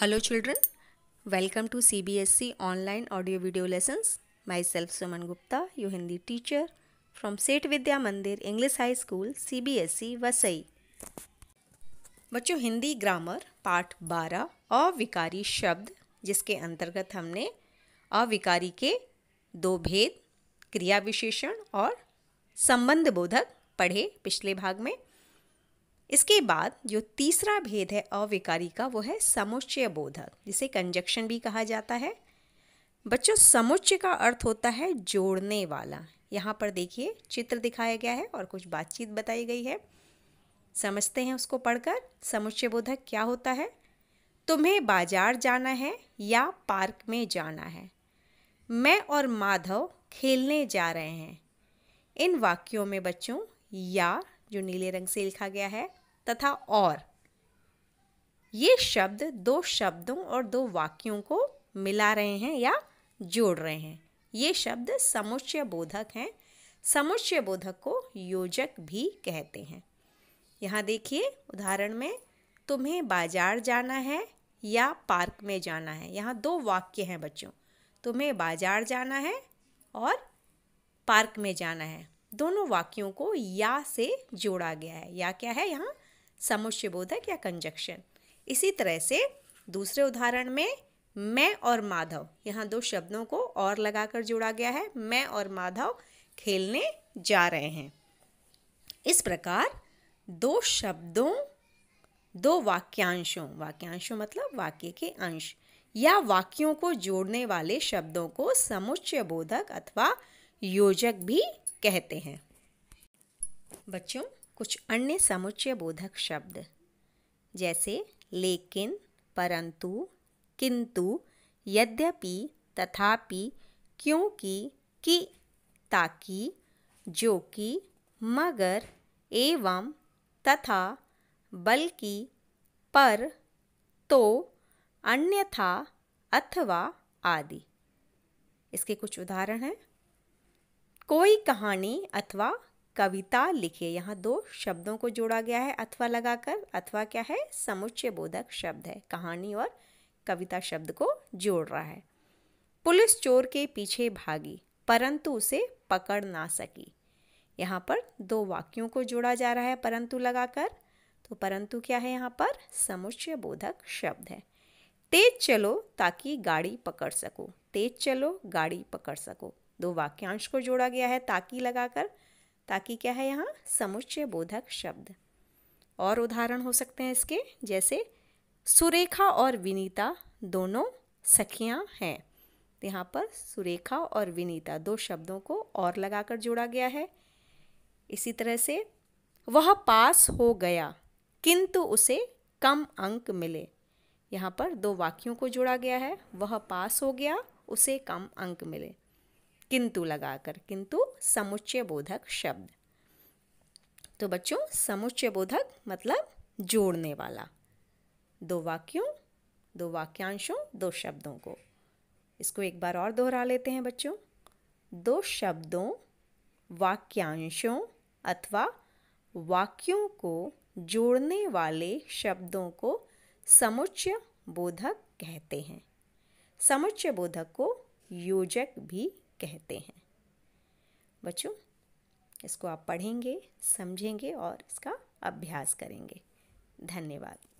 hello children welcome to C B S E online audio video lessons myself Suman Gupta you Hindi teacher from Seth Vidya Mandir English high school C B S E Vasai बच्चों Hindi grammar part बारह अविकारी शब्द जिसके अंतर्गत हमने अविकारी के दो भेद क्रिया विशेषण और संबंध बोधक पढ़े पिछले भाग में इसके बाद जो तीसरा भेद है अविकारी का वो है समुच्चय बोधक जिसे कंजक्शन भी कहा जाता है बच्चों समुच्चय का अर्थ होता है जोड़ने वाला यहाँ पर देखिए चित्र दिखाया गया है और कुछ बातचीत बताई गई है समझते हैं उसको पढ़कर समुच्चय बोधक क्या होता है तुम्हें बाजार जाना है या पार्क में जाना है मैं और माधव खेलने जा रहे हैं इन वाक्यों में बच्चों या जो नीले रंग से लिखा गया है तथा और ये शब्द दो शब्दों और दो वाक्यों को मिला रहे हैं या जोड़ रहे हैं ये शब्द समुच्चय बोधक हैं समुच्चय बोधक को योजक भी कहते हैं यहाँ देखिए उदाहरण में तुम्हें बाजार जाना है या पार्क में जाना है यहाँ दो वाक्य हैं बच्चों तुम्हें बाजार जाना है और पार्क में जाना है दोनों वाक्यों को या से जोड़ा गया है या क्या है यहाँ समुच्चयबोधक या कंजक्शन इसी तरह से दूसरे उदाहरण में मैं और माधव यहाँ दो शब्दों को और लगाकर जोड़ा गया है मैं और माधव खेलने जा रहे हैं इस प्रकार दो शब्दों दो वाक्यांशों वाक्यांशों मतलब वाक्य के अंश या वाक्यों को जोड़ने वाले शब्दों को समुच्चय बोधक अथवा योजक भी कहते हैं बच्चों कुछ अन्य समुच्चय बोधक शब्द जैसे लेकिन परंतु किंतु यद्यपि तथापि क्योंकि कि ताकि जो कि मगर एवं तथा बल्कि पर तो अन्यथा अथवा आदि इसके कुछ उदाहरण हैं कोई कहानी अथवा कविता लिखिए यहाँ दो शब्दों को जोड़ा गया है अथवा लगाकर अथवा क्या है समुच्चय बोधक शब्द है कहानी और कविता शब्द को जोड़ रहा है पुलिस चोर के पीछे भागी परंतु उसे पकड़ ना सकी यहाँ पर दो वाक्यों को जोड़ा जा रहा है परंतु लगाकर तो परंतु क्या है यहाँ पर समुच्चय बोधक शब्द है तेज चलो ताकि गाड़ी पकड़ सको तेज चलो गाड़ी पकड़ सको दो वाक्यांश को जोड़ा गया है ताकि लगाकर ताकि क्या है यहाँ समुच्चय बोधक शब्द और उदाहरण हो सकते हैं इसके जैसे सुरेखा और विनीता दोनों सखियाँ हैं यहाँ पर सुरेखा और विनीता दो शब्दों को और लगाकर जोड़ा गया है इसी तरह से वह पास हो गया किंतु उसे कम अंक मिले यहाँ पर दो वाक्यों को जोड़ा गया है वह पास हो गया उसे कम अंक मिले किंतु लगाकर किंतु समुच्चय बोधक शब्द तो बच्चों समुच्चय बोधक मतलब जोड़ने वाला दो वाक्यों दो वाक्यांशों दो शब्दों को इसको एक बार और दोहरा लेते हैं बच्चों दो शब्दों वाक्यांशों अथवा वाक्यों को जोड़ने वाले शब्दों को समुच्चय बोधक कहते हैं समुच्चय बोधक को योजक भी कहते हैं बच्चों इसको आप पढ़ेंगे समझेंगे और इसका अभ्यास करेंगे धन्यवाद